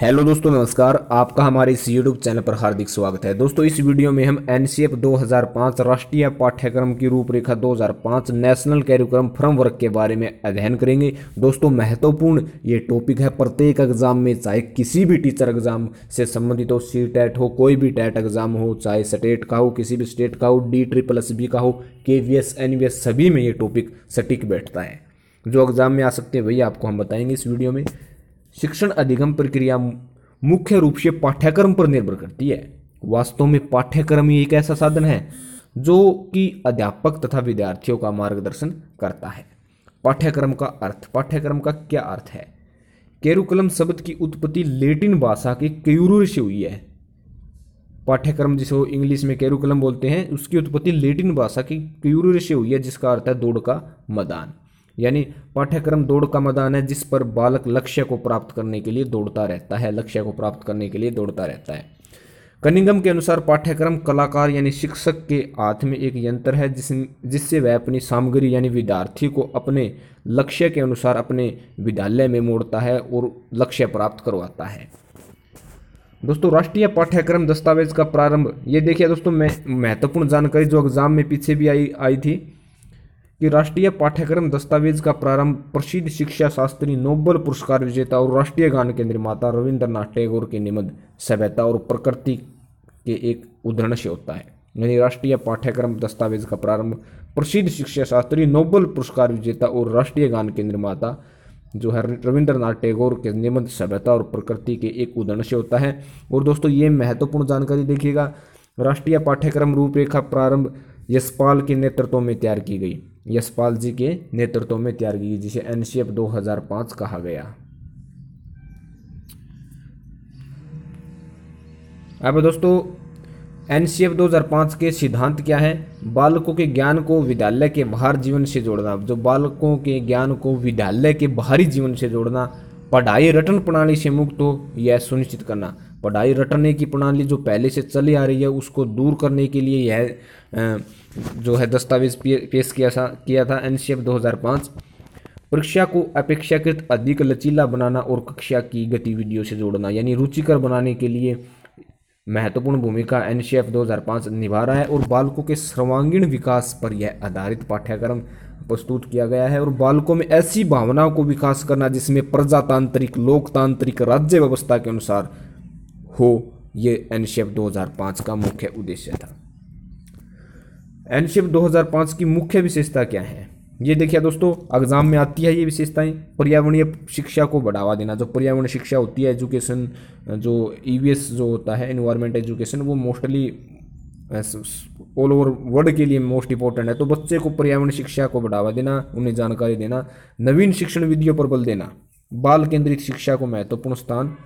hello दोस्तों नमस्कार आपका हमारे इस यूट्यूब चैनल पर हार्दिक स्वागत है दोस्तों इस वीडियो में हम एन 2005 राष्ट्रीय पाठ्यक्रम की रूपरेखा 2005 नेशनल कैरिकुलम फ्रमवर्क के बारे में अध्ययन करेंगे दोस्तों महत्वपूर्ण ये टॉपिक है प्रत्येक एग्जाम में चाहे किसी भी टीचर एग्जाम से संबंधित हो सी टैट e हो कोई भी टैट एग्जाम e हो चाहे स्टेट का हो किसी भी स्टेट का हो डी ट्रिपल एस बी का हो के V S N V S सभी में ये टॉपिक सटीक बैठता है जो एग्जाम में आ सकते हैं वही आपको हम बताएंगे इस वीडियो में शिक्षण अधिगम प्रक्रिया मुख्य रूप से पाठ्यक्रम पर निर्भर करती है वास्तव में पाठ्यक्रम ही एक ऐसा साधन है जो कि अध्यापक तथा विद्यार्थियों का मार्गदर्शन करता है पाठ्यक्रम का अर्थ पाठ्यक्रम का क्या अर्थ है केरुकलम शब्द की उत्पत्ति लेटिन भाषा के क्यूरूर से हुई है पाठ्यक्रम जिसे वो इंग्लिश में केरुकलम बोलते हैं उसकी उत्पत्ति लेटिन भाषा की क्यूरूर से हुई है जिसका अर्थ है दौड़ का मैदान यानी पाठ्यक्रम दौड़ का मैदान है जिस पर बालक लक्ष्य को प्राप्त करने के लिए दौड़ता रहता है लक्ष्य को प्राप्त करने के लिए दौड़ता रहता है कनिंगम के अनुसार पाठ्यक्रम कलाकार यानी शिक्षक के हाथ में एक यंत्र है जिस जिससे वह अपनी सामग्री यानी विद्यार्थी को अपने लक्ष्य के अनुसार अपने विद्यालय में मोड़ता है और लक्ष्य प्राप्त करवाता है दोस्तों राष्ट्रीय पाठ्यक्रम दस्तावेज का प्रारंभ ये देखिए दोस्तों मैं महत्वपूर्ण जानकारी जो एग्जाम में पीछे भी आई आई थी कि राष्ट्रीय पाठ्यक्रम दस्तावेज का प्रारंभ प्रसिद्ध शिक्षा शास्त्री नोबल पुरस्कार विजेता और राष्ट्रीय गान के निर्माता रविंद्रनाथ टैगोर के निमद सभ्यता और प्रकृति के एक उदाहरण से होता है यानी राष्ट्रीय पाठ्यक्रम दस्तावेज का प्रारंभ प्रसिद्ध शिक्षा शास्त्री नोबल पुरस्कार विजेता और राष्ट्रीय गान के निर्माता जो है रविंद्रनाथ टैगोर के निमद सभ्यता और प्रकृति के एक उदाहरण से होता है और दोस्तों ये महत्वपूर्ण जानकारी देखिएगा राष्ट्रीय पाठ्यक्रम रूपरेखा प्रारंभ यशपाल के नेतृत्व में तैयार की गई यशपाल जी के नेतृत्व में तैयार की गई जिसे एन 2005 कहा गया अब दोस्तों एन 2005 के सिद्धांत क्या है बालकों के ज्ञान को विद्यालय के बाहर जीवन से जोड़ना जो बालकों के ज्ञान को विद्यालय के बाहरी जीवन से जोड़ना पढ़ाई रटन प्रणाली से मुक्त हो यह सुनिश्चित करना पढ़ाई रटने की प्रणाली जो पहले से चली आ रही है उसको दूर करने के लिए यह जो है दस्तावेज पेश किया था किया था एन सी एफ दो हज़ार पाँच परीक्षा को अपेक्षाकृत अधिक लचीला बनाना और कक्षा की गतिविधियों से जोड़ना यानी रुचिकर बनाने के लिए महत्वपूर्ण भूमिका एन सी एफ दो हज़ार पाँच निभा रहा है और बालकों के सर्वांगीण विकास पर यह आधारित पाठ्यक्रम प्रस्तुत किया गया है और बालकों में ऐसी भावनाओं को विकास करना जिसमें प्रजातांत्रिक लोकतांत्रिक राज्य व्यवस्था के अनुसार हो ये एनशेप 2005 का मुख्य उद्देश्य था एनशेप 2005 की मुख्य विशेषता क्या है ये देखिए दोस्तों एग्जाम में आती है ये विशेषताएं पर्यावरणीय शिक्षा को बढ़ावा देना जो पर्यावरण शिक्षा होती है एजुकेशन जो ई e जो होता है इन्वायरमेंट एजुकेशन वो मोस्टली ऑल ओवर वर्ल्ड के लिए मोस्ट इंपॉर्टेंट है तो बच्चे को पर्यावरण शिक्षा को बढ़ावा देना उन्हें जानकारी देना नवीन शिक्षण विधियों पर बल देना बाल केंद्रित शिक्षा को महत्वपूर्ण स्थान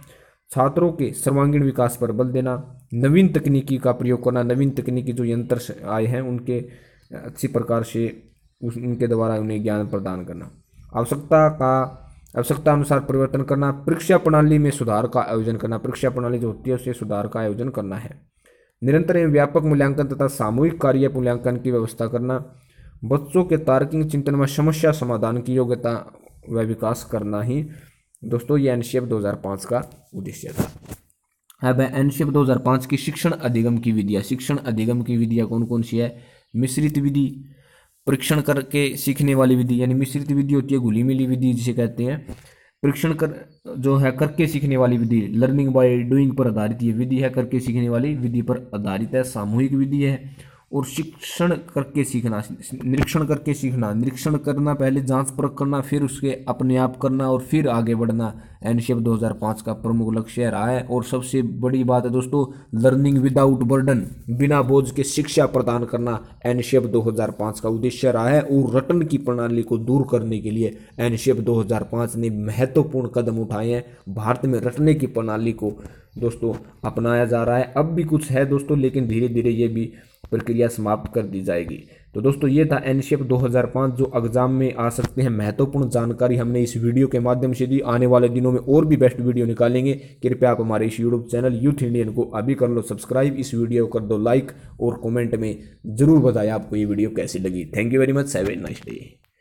छात्रों के सर्वांगीण विकास पर बल देना नवीन तकनीकी का प्रयोग करना नवीन तकनीकी जो यंत्र आए हैं उनके अच्छी प्रकार से उनके द्वारा उन्हें ज्ञान प्रदान करना आवश्यकता का आवश्यकता अनुसार परिवर्तन करना परीक्षा प्रणाली में सुधार का आयोजन करना परीक्षा प्रणाली जो होती है उसे सुधार का आयोजन करना है निरंतर एवं व्यापक मूल्यांकन तथा सामूहिक कार्य मूल्यांकन की व्यवस्था करना बच्चों के तार्किक चिंतन में समस्या समाधान की योग्यता व विकास करना ही दोस्तों ये हजार 2005 का उद्देश्य था अब हजार 2005 की शिक्षण अधिगम की विधियाँ शिक्षण अधिगम की विधियाँ कौन कौन सी है मिश्रित विधि परीक्षण करके सीखने वाली विधि यानी मिश्रित विधि होती है घुली मिली विधि जिसे कहते हैं परीक्षण कर जो है करके सीखने वाली विधि लर्निंग बाय डूइंग पर आधारित ये विधि है करके सीखने वाली विधि पर आधारित है सामूहिक विधि है और शिक्षण करके सीखना निरीक्षण करके सीखना निरीक्षण करना पहले जांच पर करना फिर उसके अपने आप करना और फिर आगे बढ़ना एनशेप 2005 का प्रमुख लक्ष्य रहा है और सबसे बड़ी बात है दोस्तों लर्निंग विदाउट बर्डन बिना बोझ के शिक्षा प्रदान करना एनशेप 2005 का उद्देश्य रहा है और रटन की प्रणाली को दूर करने के लिए एनशेप 2005 ने महत्वपूर्ण कदम उठाए हैं भारत में रटने की प्रणाली को दोस्तों अपनाया जा रहा है अब भी कुछ है दोस्तों लेकिन धीरे धीरे ये भी प्रक्रिया समाप्त कर दी जाएगी तो दोस्तों ये था एन 2005 जो एग्जाम में आ सकते हैं महत्वपूर्ण जानकारी हमने इस वीडियो के माध्यम से दी आने वाले दिनों में और भी बेस्ट वीडियो निकालेंगे कृपया आप हमारे इस यूट्यूब चैनल यूथ इंडियन को अभी कर लो सब्सक्राइब इस वीडियो कर दो लाइक और कमेंट में ज़रूर बताएं आपको ये वीडियो कैसी लगी thank you very much have a nice day